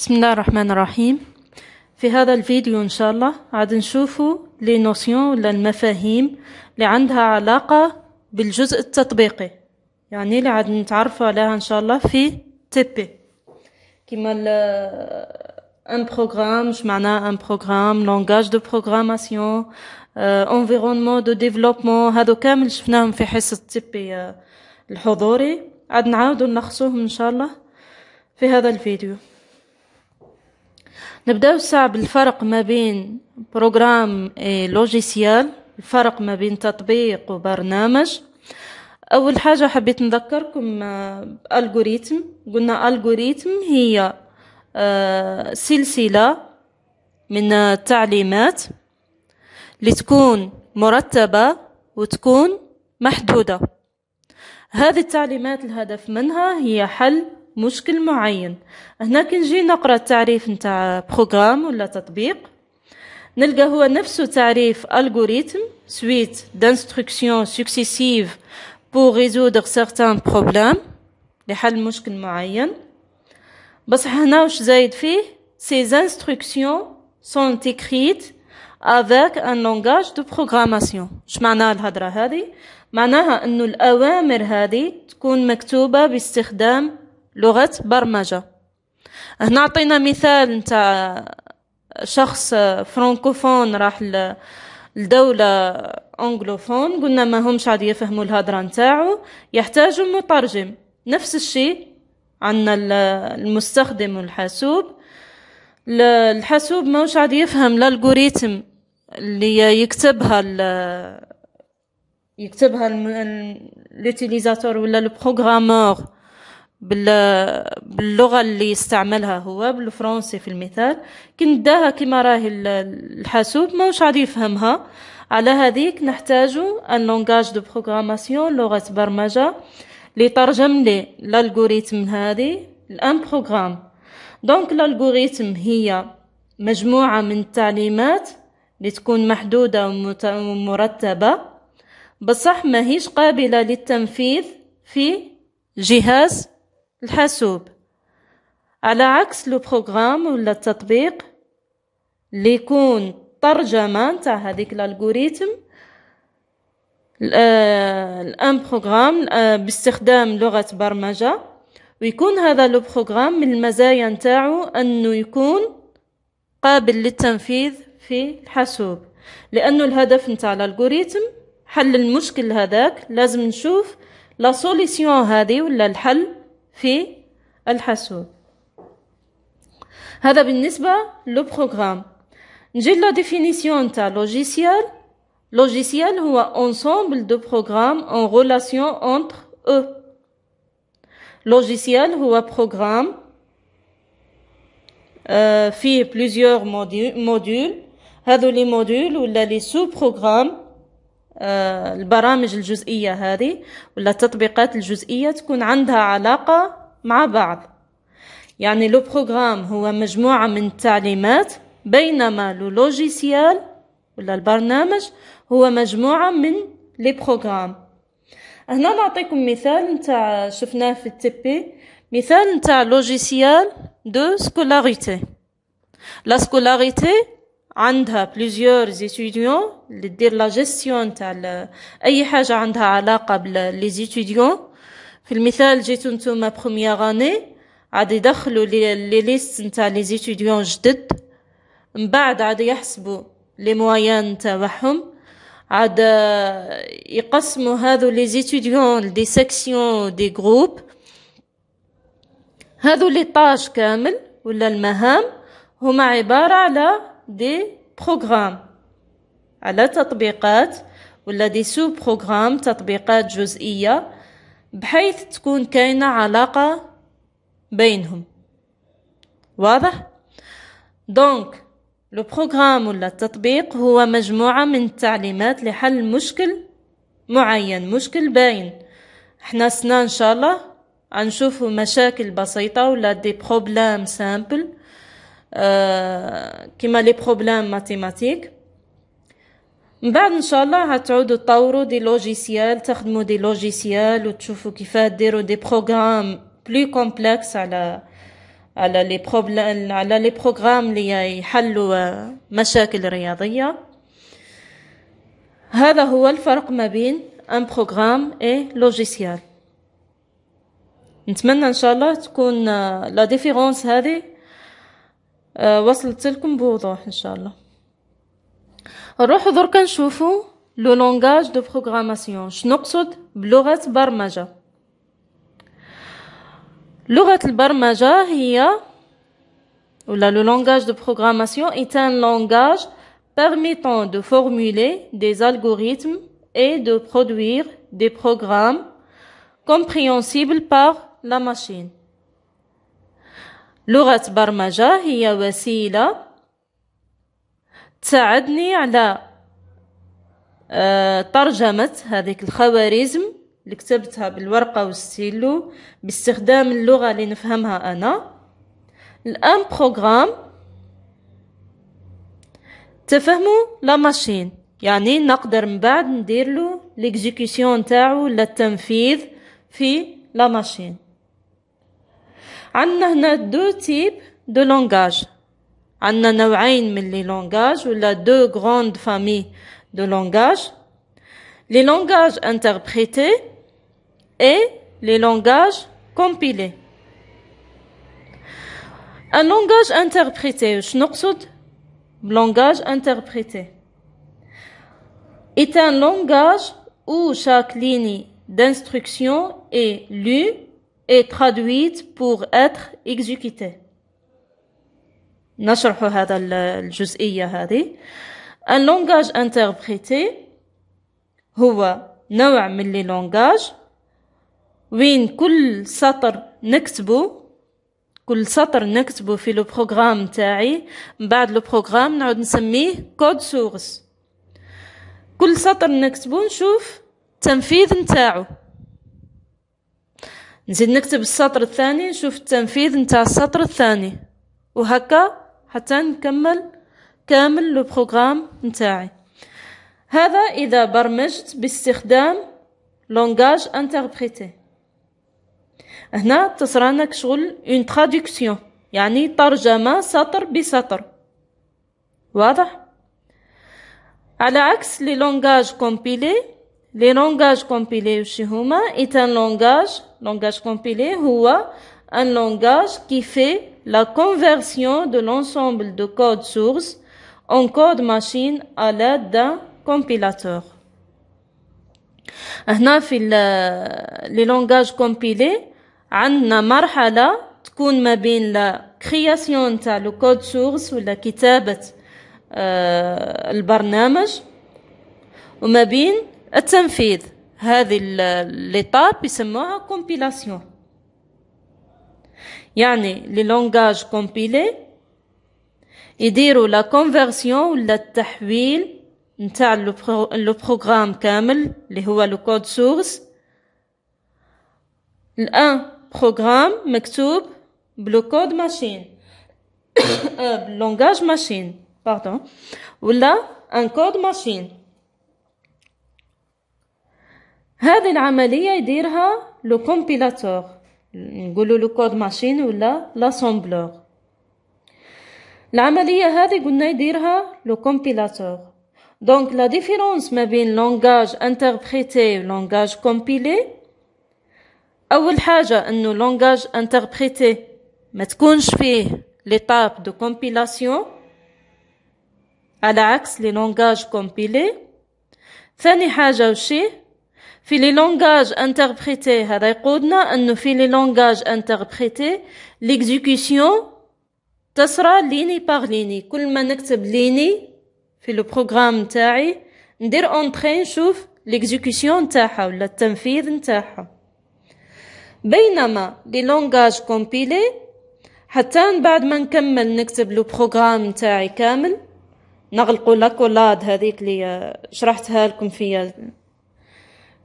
بسم الله الرحمن الرحيم في هذا الفيديو إن شاء الله عاد نشوفوا لي نوسيون ولا المفاهيم اللي عندها علاقة بالجزء التطبيقي يعني اللي عاد نتعرفوا عليها إن شاء الله في تي بي كيما ان بروغرام اش معناه ان بروغرام لونغاج دو بروغراماسيون انفيرونمون دو ديفلوبمون هادو كامل شفناهم في حصة تي بي آه، الحضوري عاد نعاودو نلخصوهم إن شاء الله في هذا الفيديو نبداو ساعة بالفرق ما بين بروغرام إيه، لوجيسيال الفرق ما بين تطبيق وبرنامج اول حاجه حبيت نذكركم بالغوريتم آه، قلنا الغوريتم هي آه، سلسله من التعليمات آه، لتكون مرتبه وتكون محدوده هذه التعليمات الهدف منها هي حل مشكل معين هنا كي نجي نقرا التعريف نتاع بروغرام ولا تطبيق نلقى هو نفس تعريف الغوريتم سويت دانستركسيون سوكسيسيف بو résoudre سارتان بروبلام لحل مشكل معين بصح هنا واش زايد فيه سي انستركسيون سون تيكريت افيك ان لونغاج دو بروغراماسيون اش معناها الهضره هذه معناها انه الاوامر هذه تكون مكتوبه باستخدام لغة برمجة هنا عطينا مثال نتاع شخص فرانكوفون راح لدولة انجلوفون قلنا ما همش عاد يفهموا الهضرة نتاعو يحتاج مترجم نفس الشيء عندنا المستخدم والحاسوب الحاسوب ماهوش عاد يفهم الالغوريتم اللي يكتبها ال يكتبها الاتيليزاتور ولا البروغرامور باللغة اللي يستعملها هو بالفرنسي في المثال كنداها كما راهي الحاسوب ماهوش عاد يفهمها على هذيك نحتاجو ان لونغاج دو بروغراماسيون لغة برمجة لي ترجم لي الالغوريتم هذه الان بروغرام دونك الالغوريتم هي مجموعة من التعليمات اللي تكون محدودة ومرتبة بصح ماهيش قابلة للتنفيذ في جهاز الحاسوب على عكس لو بروغرام ولا التطبيق اللي يكون ترجمة نتاع هذيك الالغوريتم آه، الان بروغرام آه، باستخدام لغة برمجة ويكون هذا لو بروغرام من المزايا نتاعو انه يكون قابل للتنفيذ في الحاسوب لانه الهدف نتاع الالغوريتم حل المشكل هذاك لازم نشوف لا سوليسيون هذه ولا الحل le programme. J'ai la définition de logiciel. Logiciel ou un ensemble de programmes en relation entre eux. Logiciel ou un programme euh, fait plusieurs modules. L'un des modules ou l'un sous-programmes آه، البرامج الجزئية هذه ولا التطبيقات الجزئية تكون عندها علاقة مع بعض يعني لو بروغرام هو مجموعة من التعليمات بينما لو لوجيسيال ولا البرنامج هو مجموعة من لي بروغرام هنا نعطيكم مثال نتاع شفناه في التبي مثال نتاع لوجيسيال دو سكولاريتي لا سكولاريتي عندها بليزيورز ايتيديون اللي دير لا جيستيون تاع اي حاجه عندها علاقه باللي زيتيديون في المثال جيتو نتوما بروميير اني عاد يدخلوا لي ليست نتاع لي زيتيديون جدد من بعد عاد يحسبوا لي موايان تاعهم عاد آه، يقسموا هذو لي زيتيديون دي سيكسيون دي جروب هذو لي طاج كامل ولا المهام هما عباره على دي بروغرام على تطبيقات ولا دي سو بروغرام تطبيقات جزئية بحيث تكون كاينة علاقة بينهم واضح دونك لو بروغرام ولا التطبيق هو مجموعة من التعليمات لحل مشكل معين مشكل باين احنا سنا ان شاء الله غنشوفو مشاكل بسيطة ولا دي بروبلام سامبل آه، كيما لي بروبليم ماتيماتيك من بعد ان شاء الله هتعودوا تطوروا دي لوجيسيال تخدموا دي لوجيسيال وتشوفوا كيف ديروا دي بروغرام بلو كومبلكس على على لي بروبليم على لي بروغرام اللي يحلوا آه، مشاكل رياضيه هذا هو الفرق ما بين ان بروغرام اي لوجيسيال نتمنى ان شاء الله تكون آه، لا ديفيرونس هذه وصلت لكم بوضوح ان شاء الله est un langage permettant de formuler des algorithmes et de produire des programmes compréhensibles par la machine لغة برمجة هي وسيلة تساعدني على آه، ترجمة هذه الخوارزم اللي كتبتها بالورقة والستيلو باستخدام اللغة اللي نفهمها أنا الآن بروغرام تفهموا لا ماشين يعني نقدر من بعد ندير له ليكزيكيسيون تاعو ولا التنفيذ في لا ماشين On a deux types de langages. On a deux grandes familles de langages les langages interprétés et les langages compilés. Un langage interprété, Schnurzud, langage interprété, est un langage où chaque ligne d'instruction est lue est traduite pour être exécutée نشرح هذا الجزئية هذه un langage interprété هو نوع من لي لونغاج وين كل سطر نكتبه كل سطر نكتبه في لو بروغرام تاعي من بعد لو بروغرام نعود نسميه كود سورس كل سطر نكتبه نشوف التنفيذ نتاعو نزيد نكتب السطر الثاني نشوف التنفيذ نتاع السطر الثاني وهكا حتى نكمل كامل لو بروغرام نتاعي هذا إذا برمجت باستخدام لونغاج انتربريتي هنا تصرانك شغل اون تراديكسيون يعني ترجمة سطر بسطر واضح على عكس لي لونغاج كومبيلي Les langages compilés Shihuma est un langage, langage compilé, Hua, un langage qui fait la conversion de l'ensemble de code source en code machine à l'aide d'un compilateur. les langages compilés لونغاج كومبيلي عندنا مرحلة تكون ما بين لا كرياسيون تاع لو كود سورس ولا كتابة البرنامج وما بين التنفيذ هذه ليطاب يسموها كومبيلاسيون يعني لي لونغاج كومبيلي يديروا لا كونفيرسيون ولا التحويل نتاع لو بروغرام كامل اللي هو لو كود سورس الان بروغرام مكتوب بلو كود ماشين بلونغاج ماشين باردون ولا ان كود ماشين هذه العملية يديرها لو كومبيلاتور نقولوا لو كود ماشين ولا لاسومبلور العملية هذه قلنا يديرها لو كومبيلاتور دونك لا ديفيرونس ما بين لونغاج انتربريتي لونغاج كومبيلي اول حاجه انه لونغاج انتربريتي ما تكونش فيه ليتاب دو كومبيلاسيون على عكس لي لونغاج كومبيلي ثاني حاجه وشي في لي لونغاج انتربريتي هذا يقودنا انه في لي لونغاج انتربريتي ليكزيكوسيون تسرى ليني باغ ليني كل ما نكتب ليني في لو بروغرام نتاعي ندير اونطري نشوف ليكزيكوسيون تاعها ولا التنفيذ نتاعها بينما لي لونغاج كومبيلي حتى بعد ما نكمل نكتب لو بروغرام نتاعي كامل نغلقوا لاكولاد هذيك اللي شرحتها لكم في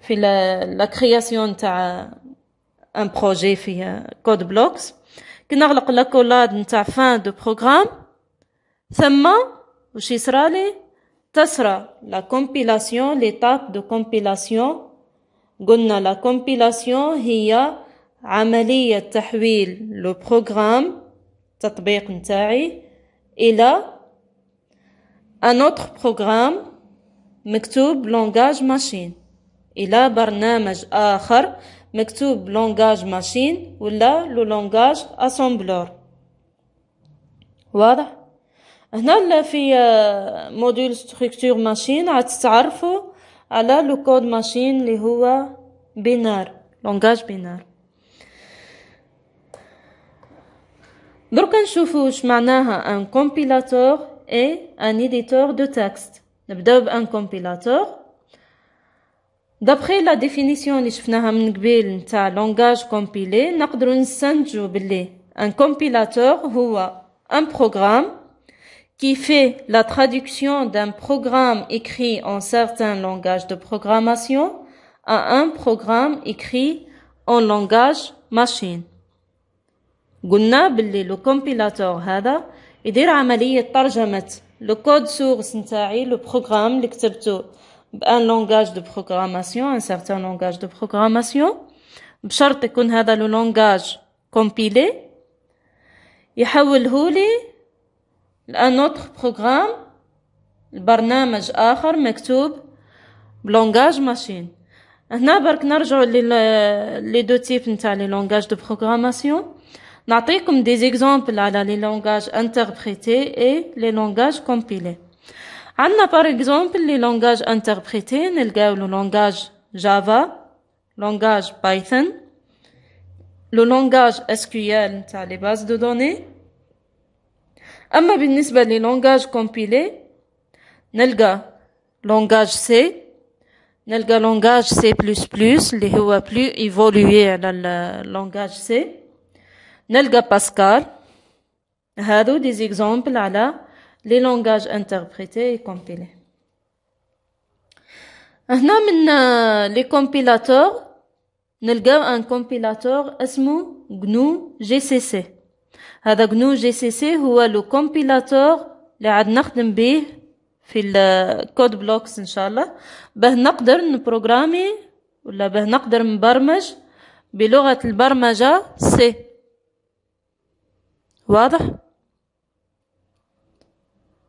في لا كرياسيون تاع ان بروجي في كود بلوكس كنغلق لاكولاد نتاع فان دو بروغرام ثم واش يصرالي تصرى لا كومبيلاسيون ليتاب دو كومبيلاسيون قلنا لا كومبيلاسيون هي عملية تحويل لو بروغرام تطبيق نتاعي الى ان اوتر بروغرام مكتوب لونغاج ماشين الى برنامج اخر مكتوب لونغاج ماشين ولا لو لونغاج اسامبلور واضح هنا في آه، موديل ستركتور ماشين تعرفوا على لو كود ماشين اللي هو بينار لونغاج بينار دروك نشوفوا واش معناها ان كومبيلاتور اي ان ايديتور دو تكست نبداو بان كومبيلاتور d'après la définition nous avons men nta langage compilé نقدروا نستنتجوا un compilateur ou un programme qui fait la traduction d'un programme écrit en certains langages de programmation à un programme écrit en langage machine. قلنا le le le هذا يدير عملية ترجمة لو Le code source que بروغرام écrit un langage de programmation, un certain langage de programmation. B'chart, y'con, le langage compilé. un autre programme, le bernamage, écrit machine. le langage machine. Ennè, bark, les deux types, de les langages de programmation. N'a comme des exemples, les langages interprétés et les langages compilés. On a, par exemple, les langages interprétés. On le langage Java, le langage Python, le langage SQL les bases de données. En ce les langages compilés, le langage C, le langage C++, qui est le plus évolué dans le langage C. On Pascal. Ce des exemples la لي لونغاج انتربريتي كومبيلي هنا من لي آه، كومبيلاتور نلقاو ان كومبيلاتور اسمه جنو جي سي سي هذا جنو جي سي سي هو لو كومبيلاتور اللي عاد نخدم به في الكود بلوكس آه، ان شاء الله باه نقدر نبروغرامي ولا باه نقدر نبرمج بلغه البرمجه سي واضح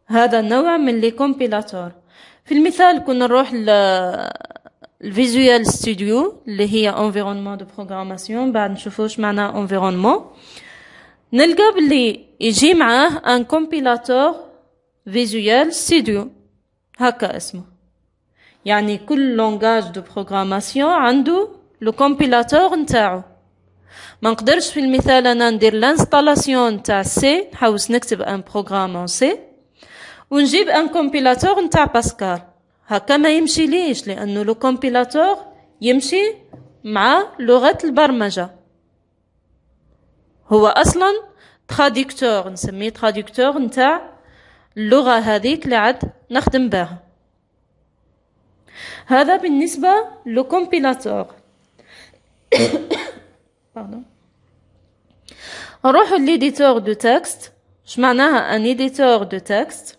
هذا النوع من لي كومبيلاتور في المثال كنا نروح الفيزوال ستوديو اللي هي انفيرونمون دو بروغراماسيون بعد نشوفوا واش معنى انفيرونمون نلقى بلي يجي معاه ان كومبيلاتور فيزوال ستوديو هكا اسمه يعني كل لونغاج دو بروغراماسيون عنده لو كومبيلاتور نتاعو ما نقدرش في المثال انا ندير لانستالاسيون تاع سي نحوس نكتب ان بروغرام اون سي ونجيب ان كومبيلاتور نتاع باسكال هكا ما يمشي ليش لانه لو كومبيلاتور يمشي مع لغه البرمجه هو اصلا تراديكتور نسميه تراديكتور نتاع اللغه هذيك اللي عاد نخدم بها هذا بالنسبه لو كومبيلاتور نروحو ليديتور دو تكست اش معناها ان ايديتور دو تكست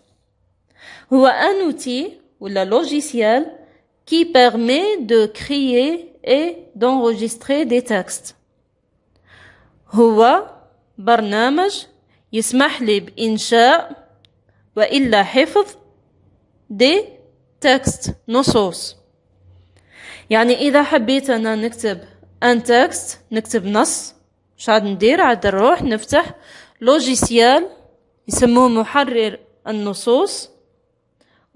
هو ان اوتي ولا لوجيسيال كي بيرمي دو كريي اي دونغوجيستري دي textes هو برنامج يسمح لي بإنشاء وإلا حفظ دي تكست نصوص يعني إذا حبيت أنا نكتب أن تكست نكتب نص مش عاد ندير عاد نروح نفتح لوجيسيال يسموه محرر النصوص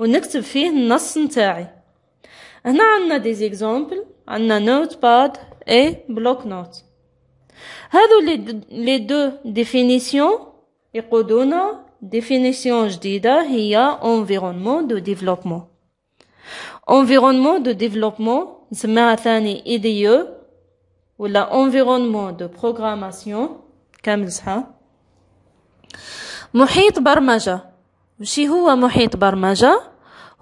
ونكتب فيه النص نتاعي هنا عندنا دي زيكزامبل عندنا نوت باد اي بلوك نوت هذو لي دو ديفينيسيون يقودونا ديفينيسيون جديدة هي انفيرونمون دو ديفلوبمون انفيرونمون دو ديفلوبمون نسميها ثاني او ولا انفيرونمون دو بروغراماسيون كامل صحا محيط برمجة وشي هو محيط برمجة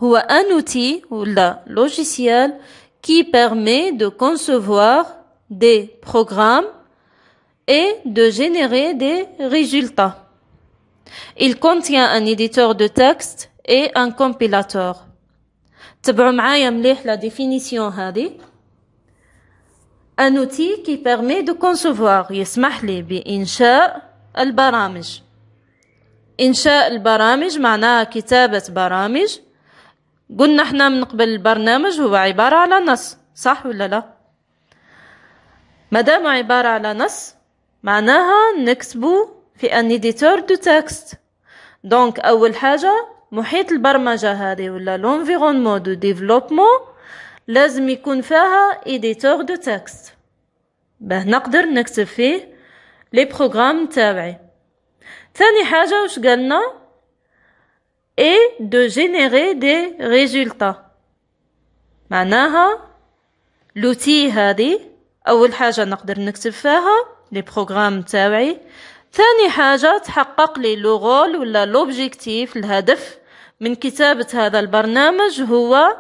هو un outil ou la logiciel qui permet de concevoir des programmes et de générer des résultats. Il contient un éditeur de texte et un compilateur. تبعوا معايا مليح la définition un outil qui permet de concevoir يسمح لي البرامج البرامج برامج قلنا احنا من قبل البرنامج هو عبارة على نص صح ولا لا مادام عبارة على نص معناها نكتبو في ان اديتور دو تكست دونك اول حاجة محيط البرمجة هذه ولا لونفيرونمون دو ديفلوبمون لازم يكون فيها اديتور دو تكست باه نقدر نكتب فيه لي بروغرام تاعي ثاني حاجة واش قالنا et de générer des résultats معناها لوتي هذه أول حاجة نقدر نكتب فيها لي بروغرام تاوعي ثاني حاجة تحقق لي لو غول ولا لوبجيكتيف الهدف من كتابة هذا البرنامج هو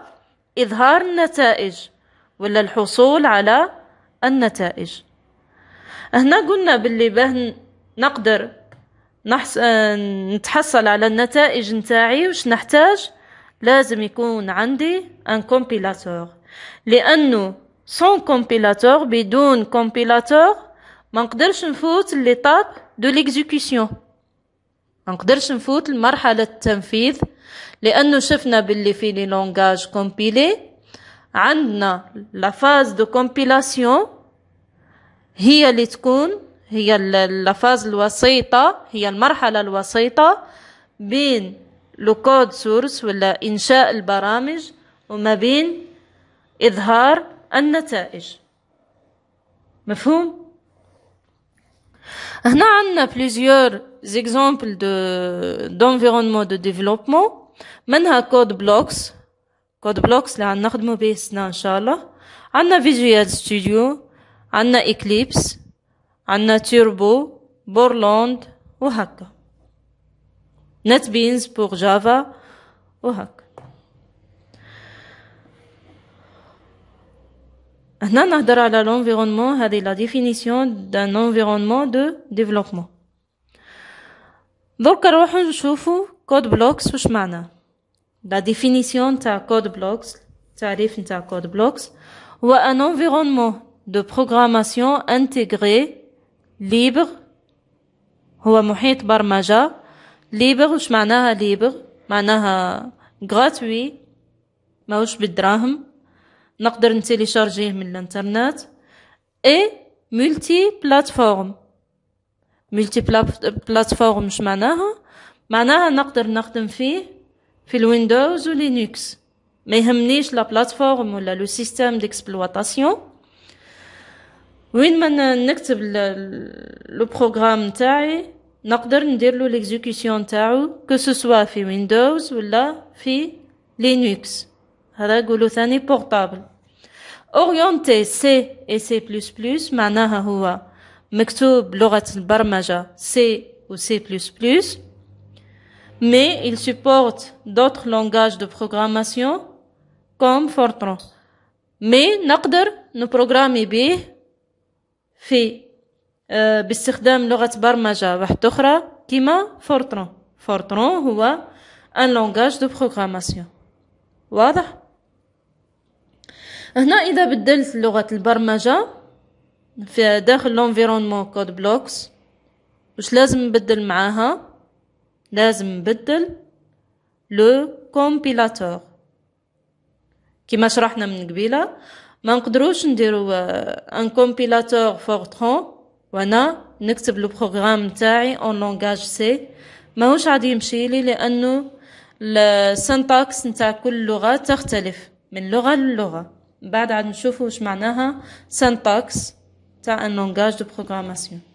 إظهار النتائج ولا الحصول على النتائج هنا قلنا باللي باه نقدر نحس... آه، نتحصل على النتائج نتاعي وش نحتاج لازم يكون عندي ان كومبيلاتور لانه سون كومبيلاتور بدون كومبيلاتور ما نقدرش نفوت ليطاب دو ليكزيكوسيون ما نقدرش نفوت لمرحله التنفيذ لانه شفنا باللي في لي لونغاج كومبيلي عندنا لا فاز دو كومبيلاسيون هي اللي تكون هي اللفاز الوسيطة هي المرحلة الوسيطة بين الكود سورس ولا إنشاء البرامج وما بين إظهار النتائج مفهوم؟ هنا عندنا بليزيور زيكزامبل دو دونفيرونمون دو ديفلوبمون منها كود بلوكس كود بلوكس اللي نخدمو به السنة ان شاء الله عندنا فيجوال ستوديو عندنا اكليبس Un nature beau, Borland, NetBeans pour Java, et Hacker. Ensuite, on va de l'environnement, la définition d'un environnement de développement. On va voir code blocks. La définition de code blocks, blocks, c'est un environnement de programmation intégré ليبر هو محيط برمجة ليبر وش معناها ليبر معناها غراتوي ماهوش بالدراهم نقدر نتيليشارجيه من الانترنت اي ملتي بلاتفورم ملتي بلاتفورم مش معناها معناها نقدر نخدم فيه في الويندوز ولينكس ما يهمنيش لا بلاتفورم ولا لو سيستم ديكسبلواتاسيون وين ما نكتب لو بروغرام تاعي نقدر ندير له ليكزيكسيون نتاعو كو سوسوا في ويندوز ولا في لينكس هذا يقولوا ثاني بورتابل اورينتي سي اي سي بلس بلس معناها هو مكتوب لغه البرمجه سي و سي بلس بلس مي il supporte d'autres langages de programmation comme Fortran. مي نقدر نبروغرامي بيه في آه، باستخدام لغة برمجة واحدة أخرى كما فورترون فورترون هو ان لونغاج دو بروغراماسيون واضح هنا إذا بدلت لغة البرمجة في داخل لونفيرونمون كود بلوكس واش لازم نبدل معاها لازم نبدل لو كومبيلاتور كما شرحنا من قبيله ما نقدروش نديرو ان كومبيلاتور فورتران وانا نكتب لو بروغرام نتاعي اون لونغاج سي ماهوش عاد يمشي لي لانه السنتاكس نتاع كل لغه تختلف من لغه للغه بعد عاد نشوفوا واش معناها سنتاكس تاع ان لونغاج دو بروغراماسيون